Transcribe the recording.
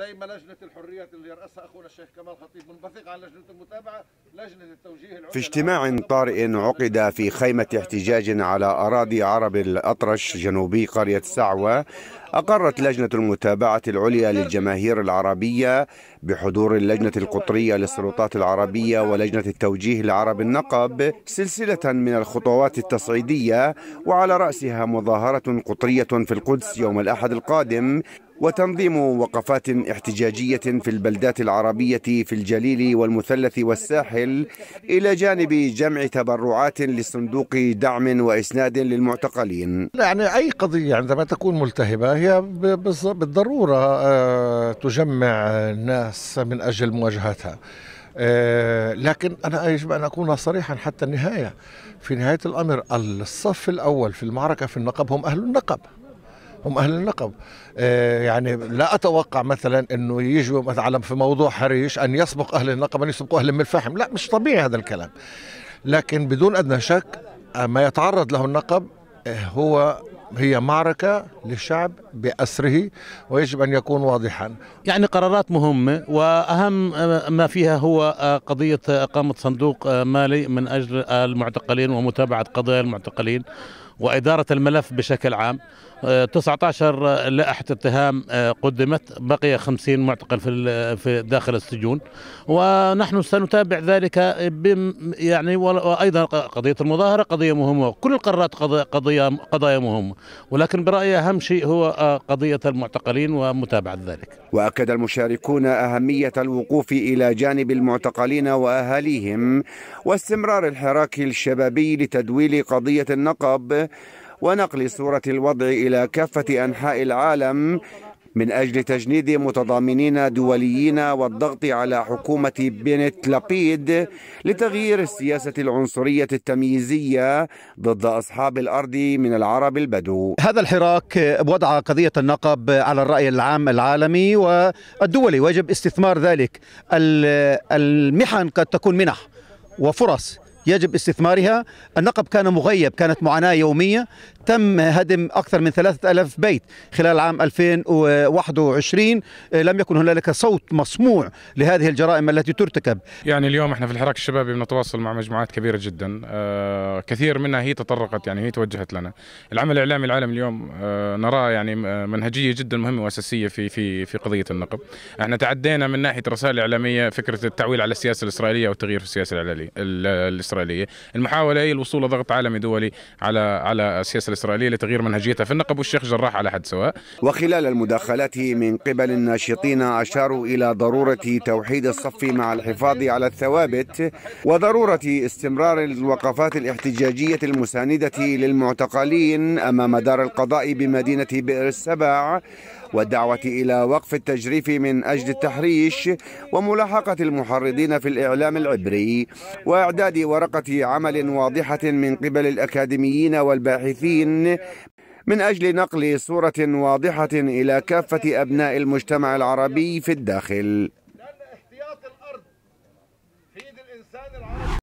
زي ما لجنه الحريات اللي يرأسها اخونا الشيخ كمال خطيب منبثق على لجنه المتابعه لجنه التوجيه العليا في اجتماع طارئ عقد في خيمه احتجاج على اراضي عرب الاطرش جنوبي قريه سعوه أقرت لجنة المتابعة العليا للجماهير العربية بحضور اللجنة القطرية للسلطات العربية ولجنة التوجيه لعرب النقب سلسلة من الخطوات التصعيدية وعلى رأسها مظاهرة قطرية في القدس يوم الأحد القادم وتنظيم وقفات احتجاجية في البلدات العربية في الجليل والمثلث والساحل إلى جانب جمع تبرعات لصندوق دعم وإسناد للمعتقلين يعني أي قضية عندما تكون ملتهبة هي بالضرورة آه، تجمع الناس من أجل مواجهتها آه، لكن أنا يجب أن أكون صريحا حتى النهاية في نهاية الأمر الصف الأول في المعركة في النقب هم أهل النقب هم اهل النقب آه، يعني لا اتوقع مثلا انه يجوا مثلا في موضوع حريش ان يسبق اهل النقب ان يسبقوا اهل من الفحم لا مش طبيعي هذا الكلام لكن بدون ادنى شك آه، ما يتعرض له النقب آه، هو هي معركة للشعب بأسره ويجب أن يكون واضحا يعني قرارات مهمة وأهم ما فيها هو قضية إقامة صندوق مالي من أجل المعتقلين ومتابعة قضايا المعتقلين وإدارة الملف بشكل عام 19 آه، لائحة اتهام آه، قدمت بقي 50 معتقل في في داخل السجون ونحن سنتابع ذلك يعني وأيضا قضية المظاهرة قضية مهمة كل القرارات قضية قضايا مهمة ولكن برأيي أهم شيء هو آه، قضية المعتقلين ومتابعة ذلك وأكد المشاركون أهمية الوقوف إلى جانب المعتقلين وأهاليهم واستمرار الحراك الشبابي لتدويل قضية النقب ونقل صورة الوضع إلى كافة أنحاء العالم من أجل تجنيد متضامنين دوليين والضغط على حكومة بنت لابيد لتغيير السياسة العنصرية التمييزية ضد أصحاب الأرض من العرب البدو هذا الحراك وضع قضية النقب على الرأي العام العالمي والدولي ويجب استثمار ذلك المحن قد تكون منح وفرص يجب استثمارها النقب كان مغيب كانت معاناة يومية تم هدم أكثر من 3000 بيت خلال عام 2021 آه، لم يكن هنالك صوت مسموع لهذه الجرائم التي ترتكب يعني اليوم احنا في الحراك الشبابي بنتواصل مع مجموعات كبيرة جدا آه، كثير منها هي تطرقت يعني هي توجهت لنا العمل الإعلامي العالمي اليوم آه، نراه يعني منهجية جدا مهمة وأساسية في في في قضية النقب احنا تعدينا من ناحية رسائل إعلامية فكرة التعويل على السياسة الإسرائيلية والتغيير في السياسة الإسرائيلية الإسرائيلية المحاولة هي الوصول لضغط عالمي دولي على على السياسة الإسرائيلية لتغيير منهجيتها في النقب والشيخ جراح على حد سواء وخلال المداخلات من قبل الناشطين أشاروا إلى ضرورة توحيد الصف مع الحفاظ على الثوابت وضرورة استمرار الوقفات الاحتجاجية المساندة للمعتقلين أمام دار القضاء بمدينة بئر السبع والدعوة إلى وقف التجريف من أجل التحريش وملاحقة المحرضين في الإعلام العبري وإعداد ورقة عمل واضحة من قبل الأكاديميين والباحثين من أجل نقل صورة واضحة إلى كافة أبناء المجتمع العربي في الداخل